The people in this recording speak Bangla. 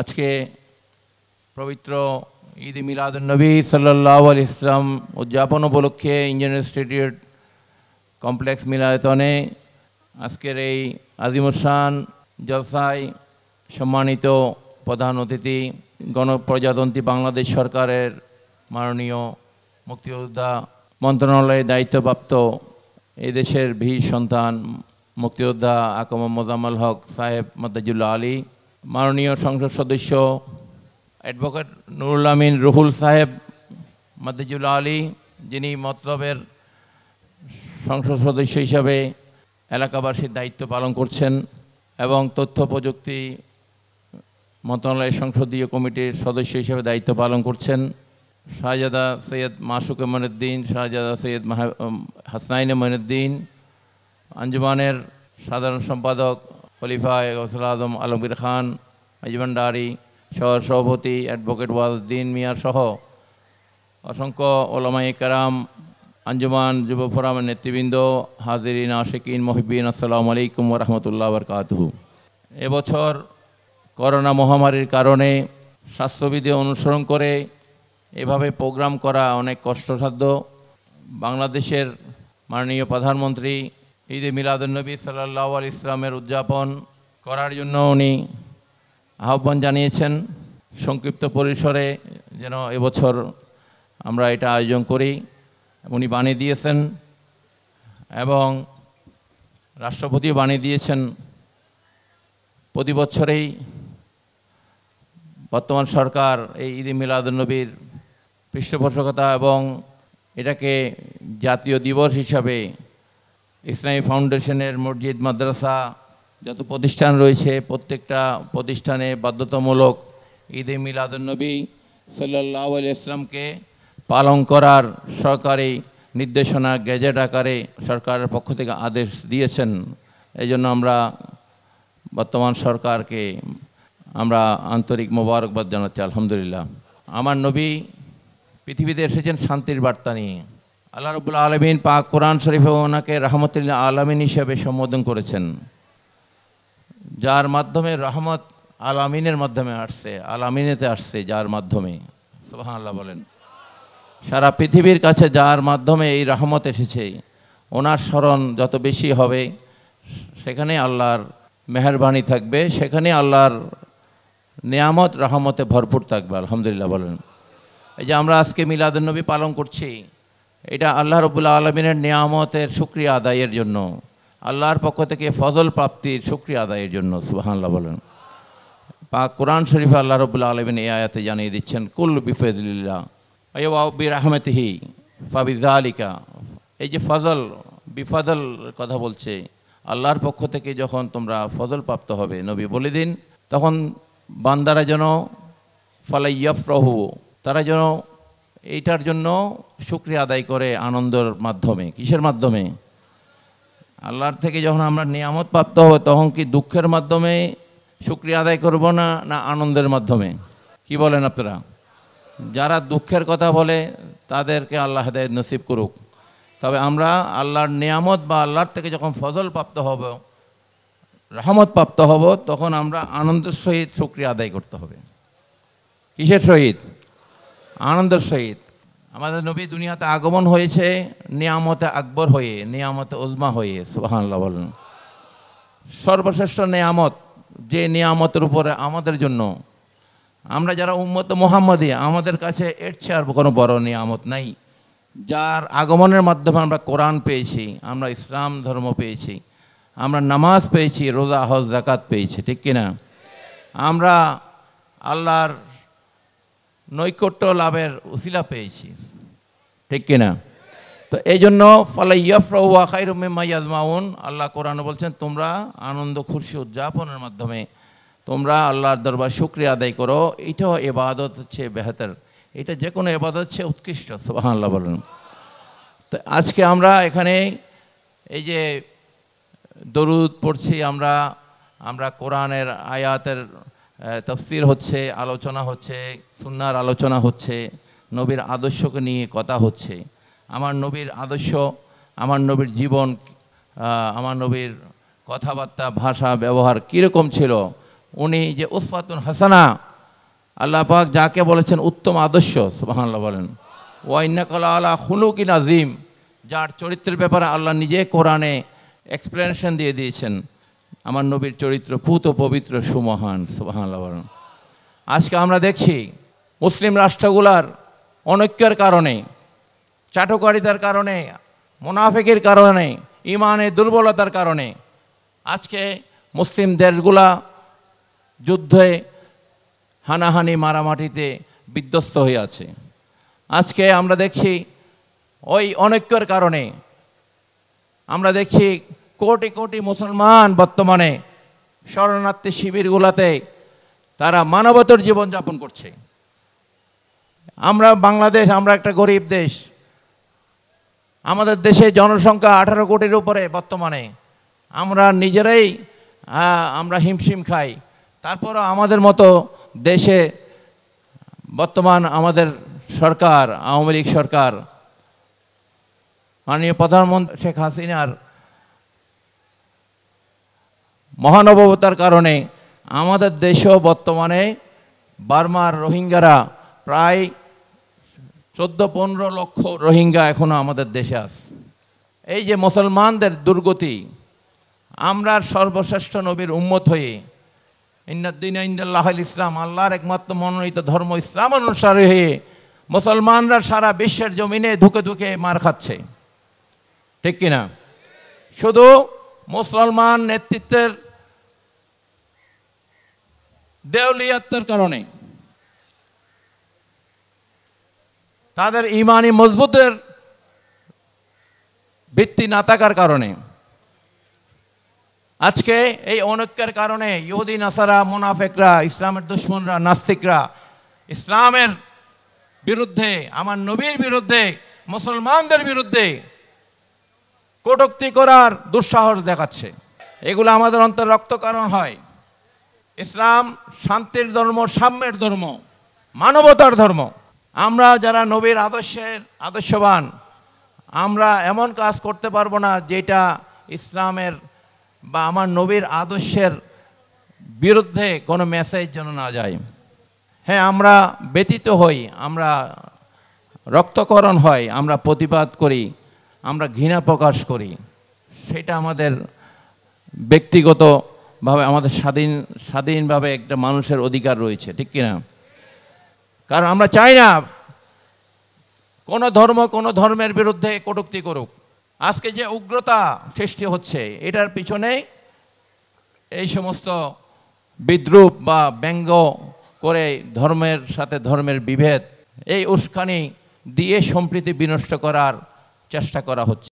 আজকে পবিত্র ঈদ মিলাদুলনবী সাল্লাহ আল ইসলাম উদযাপন উপলক্ষে ইঞ্জিনিয়ার ইনস্টিটিউট কমপ্লেক্স মিলায়তনে আজকের এই আজিমুসান জলসায় সম্মানিত প্রধান অতিথি গণপ্রজাতন্ত্রী বাংলাদেশ সরকারের মাননীয় মুক্তিযোদ্ধা মন্ত্রণালয়ে দায়িত্বপ্রাপ্ত এদেশের ভীর সন্তান মুক্তিযোদ্ধা আকম মোজাম্মল হক সাহেব মদাজুল্লাহ আলী মাননীয় সংসদ সদস্য অ্যাডভোকেট নুরুল আমিন রুহুল সাহেব মাদিজুল আলী যিনি মতলবের সংসদ সদস্য হিসাবে এলাকাবাসীর দায়িত্ব পালন করছেন এবং তথ্য প্রযুক্তি মন্ত্রণালয়ের সংসদীয় কমিটির সদস্য হিসেবে দায়িত্ব পালন করছেন শাহজাদা সৈয়দ মাসুক মনুদ্দিন শাহজাদা সৈয়দ মাহ হাসনাইন মনুদ্দিন আঞ্জুমানের সাধারণ সম্পাদক খলিফায় গৌসুল আজম আলমগীর খান ডারি সহ সভাপতি অ্যাডভোকেট ওয়াজদ্দিন মিয়া সহ অসংখ্য ওলামাই কারাম আঞ্জুমান যুব ফোরামের নেতৃবৃন্দ হাজিরিন আশিকিন মহিবিন আসসালামু আলাইকুম রহমতুল্লাহ বরকাতহু এবছর করোনা মহামারীর কারণে স্বাস্থ্যবিধি অনুসরণ করে এভাবে প্রোগ্রাম করা অনেক কষ্টসাধ্য বাংলাদেশের মাননীয় প্রধানমন্ত্রী ঈদে মিলাদুলনবী সাল্লাহ আল ইসলামের উদযাপন করার জন্য উনি আহ্বান জানিয়েছেন সংক্ষিপ্ত পরিসরে যেন এবছর আমরা এটা আয়োজন করি উনি বাণী দিয়েছেন এবং রাষ্ট্রপতি বাণী দিয়েছেন প্রতি বছরেই বর্তমান সরকার এই ঈদে মিলাদুলনবীর পৃষ্ঠপোষকতা এবং এটাকে জাতীয় দিবস হিসাবে ইসলামী ফাউন্ডেশনের মসজিদ মাদ্রাসা যত প্রতিষ্ঠান রয়েছে প্রত্যেকটা প্রতিষ্ঠানে বাধ্যতামূলক ঈদে মিলাদুলনবী সাল্লাহ ইসলামকে পালন করার সরকারি নির্দেশনা গেজেট আকারে সরকারের পক্ষ থেকে আদেশ দিয়েছেন এই জন্য আমরা বর্তমান সরকারকে আমরা আন্তরিক মোবারকবাদ জানাচ্ছি আলহামদুলিল্লাহ আমার নবী পৃথিবীতে এসেছেন শান্তির বার্তা নিয়ে আল্লাহ রবুল আলমিন পাক কোরআন শরীফে ওনাকে রহমতুল্লাহ আলমিন হিসেবে সম্বোধন করেছেন যার মাধ্যমে রহমত আলামিনের মাধ্যমে আসছে আলামিনেতে আসছে যার মাধ্যমে সুবাহ বলেন সারা পৃথিবীর কাছে যার মাধ্যমে এই রহমত এসেছে ওনার স্মরণ যত বেশি হবে সেখানে আল্লাহর মেহরবানি থাকবে সেখানে আল্লাহর নিয়ামত রহমতে ভরপুর থাকবে আলহামদুলিল্লাহ বলেন এই যে আমরা আজকে নবী পালন করছি এটা আল্লাহ রবুল্লা আলমিনের নিয়ামতের সুক্রিয়া আদায়ের জন্য আল্লাহর পক্ষ থেকে ফজল প্রাপ্তির সুক্রিয়া আদায়ের জন্য সুবাহান্লা বলেন পা কোরআন শরীফ আল্লাহ রবুল্লা আলমিন এই আয়াতে জানিয়ে দিচ্ছেন কুল বিফেদুল্লাহ আয়বাউবির আহমেদহি ফাবিজা আলিকা এই যে ফজল বিফাজল কথা বলছে আল্লাহর পক্ষ থেকে যখন তোমরা ফজল প্রাপ্ত হবে নবী বলে দিন তখন বান্দারা যেন ফালাইয়াফ রহু তারা যেন এইটার জন্য শুক্রিয়া আদায় করে আনন্দের মাধ্যমে কিসের মাধ্যমে আল্লাহর থেকে যখন আমরা নিয়ামত প্রাপ্ত হব তখন কি দুঃখের মাধ্যমে শুক্রিয়া আদায় করব না না আনন্দের মাধ্যমে কি বলেন আপনারা যারা দুঃখের কথা বলে তাদেরকে আল্লাহ হেদায়ত নসিব করুক তবে আমরা আল্লাহর নিয়ামত বা আল্লাহর থেকে যখন ফজল প্রাপ্ত হব রহমত প্রাপ্ত হব তখন আমরা আনন্দের সহিত শুক্রিয়া আদায় করতে হবে কিসের সহিত আনন্দের সহিত আমাদের নবী দুনিয়াতে আগমন হয়েছে নিয়ামতে আকবর হয়ে নিয়ামতে উজমা হয়ে সুবাহান্লা বলেন সর্বশ্রেষ্ঠ নিয়ামত যে নিয়ামতের উপরে আমাদের জন্য আমরা যারা উম্মত মোহাম্মদী আমাদের কাছে এর চেয়ে আর কোনো বড় নিয়ামত নাই যার আগমনের মাধ্যমে আমরা কোরআন পেয়েছি আমরা ইসলাম ধর্ম পেয়েছি আমরা নামাজ পেয়েছি রোজা হজ জাকাত পেয়েছি ঠিক কিনা আমরা আল্লাহর নৈকট্য লাভের উশিলা পেয়েছি ঠিক কিনা তো এই জন্য ফালাইয়ফরাহুয়া খাইরুমিম্মা আল্লাহ কোরআন বলছেন তোমরা আনন্দ খুশি উদযাপনের মাধ্যমে তোমরা আল্লাহর দরবার শুক্রিয়া আদায় করো এটাও এবাদত হচ্ছে বেহতার এটা যে কোনো এবাদত হচ্ছে উৎকৃষ্ট সুবাহ আল্লাহ বলেন তো আজকে আমরা এখানে এই যে দরুদ পড়ছি আমরা আমরা কোরআনের আয়াতের তফসির হচ্ছে আলোচনা হচ্ছে সুনার আলোচনা হচ্ছে নবীর আদর্শকে নিয়ে কথা হচ্ছে আমার নবীর আদর্শ আমার নবীর জীবন আমার নবীর কথাবার্তা ভাষা ব্যবহার কীরকম ছিল উনি যে উসফাতুন হাসানা আল্লাহ পাক যাকে বলেছেন উত্তম আদর্শ সুবাহ বলেন ওয়াইনাকলা আল্লাহ খুলুকিন আজিম যার চরিত্রের ব্যাপারে আল্লাহ নিজে কোরআনে এক্সপ্লেনেশন দিয়ে দিয়েছেন আমার নবীর চরিত্র পুত পবিত্র সুমহান সুমহান আজকে আমরা দেখছি মুসলিম রাষ্ট্রগুলার অনৈক্যের কারণে চাটকারিতার কারণে মুনাফিকের কারণে ইমানে দুর্বলতার কারণে আজকে মুসলিম দেশগুলা যুদ্ধে হানাহানি মারামাটিতে বিধ্বস্ত হয়ে আছে আজকে আমরা দেখছি ওই অনৈক্যের কারণে আমরা দেখছি কোটি কোটি মুসলমান বর্তমানে শরণার্থী শিবিরগুলোতে তারা মানবতার জীবনযাপন করছে আমরা বাংলাদেশ আমরা একটা গরিব দেশ আমাদের দেশে জনসংখ্যা আঠারো কোটির উপরে বর্তমানে আমরা নিজেরাই আমরা হিমশিম খাই তারপরও আমাদের মতো দেশে বর্তমান আমাদের সরকার আওয়ামী লীগ সরকার মাননীয় প্রধানমন্ত্রী শেখ হাসিনার মহানবতার কারণে আমাদের দেশেও বর্তমানে বার্মার রোহিঙ্গারা প্রায় চোদ্দ পনেরো লক্ষ রোহিঙ্গা এখনও আমাদের দেশে আছে এই যে মুসলমানদের দুর্গতি আমরা সর্বশ্রেষ্ঠ নবীর উন্মত হয়ে ইন্দিন ইন্দুল্লাহ ইসলাম আল্লাহর একমাত্র মনোনীত ধর্ম ইসলাম অনুসারে হয়ে মুসলমানরা সারা বিশ্বের জমিনে ধুকে ধুকে মার খাচ্ছে ঠিক কিনা শুধু মুসলমান নেতৃত্বের দেউলিয়াত্মার কারণে তাদের ইমানি মজবুতের ভিত্তি না থাকার কারণে আজকে এই অনৈক্যের কারণে ইহুদি নাসারা মুনাফেকরা ইসলামের দুশ্মনরা নাস্তিকরা ইসলামের বিরুদ্ধে আমার নবীর বিরুদ্ধে মুসলমানদের বিরুদ্ধে কটুক্তি করার দুঃসাহস দেখাচ্ছে এগুলো আমাদের অন্তর রক্তকরণ হয় ইসলাম শান্তির ধর্ম সাম্যের ধর্ম মানবতার ধর্ম আমরা যারা নবীর আদর্শের আদর্শবান আমরা এমন কাজ করতে পারবো না যেটা ইসলামের বা আমার নবীর আদর্শের বিরুদ্ধে কোনো মেসেজ যেন না যায় হ্যাঁ আমরা ব্যতীত হই আমরা রক্তকরণ হয় আমরা প্রতিবাদ করি আমরা ঘৃণা প্রকাশ করি সেটা আমাদের ব্যক্তিগত ভাবে আমাদের স্বাধীন স্বাধীনভাবে একটা মানুষের অধিকার রয়েছে ঠিক কিনা কারণ আমরা চাই না কোনো ধর্ম কোনো ধর্মের বিরুদ্ধে কটুক্তি করুক আজকে যে উগ্রতা সৃষ্টি হচ্ছে এটার পিছনে এই সমস্ত বিদ্রুপ বা ব্যঙ্গ করে ধর্মের সাথে ধর্মের বিভেদ এই উস্কানি দিয়ে সম্প্রীতি বিনষ্ট করার চেষ্টা করা হচ্ছে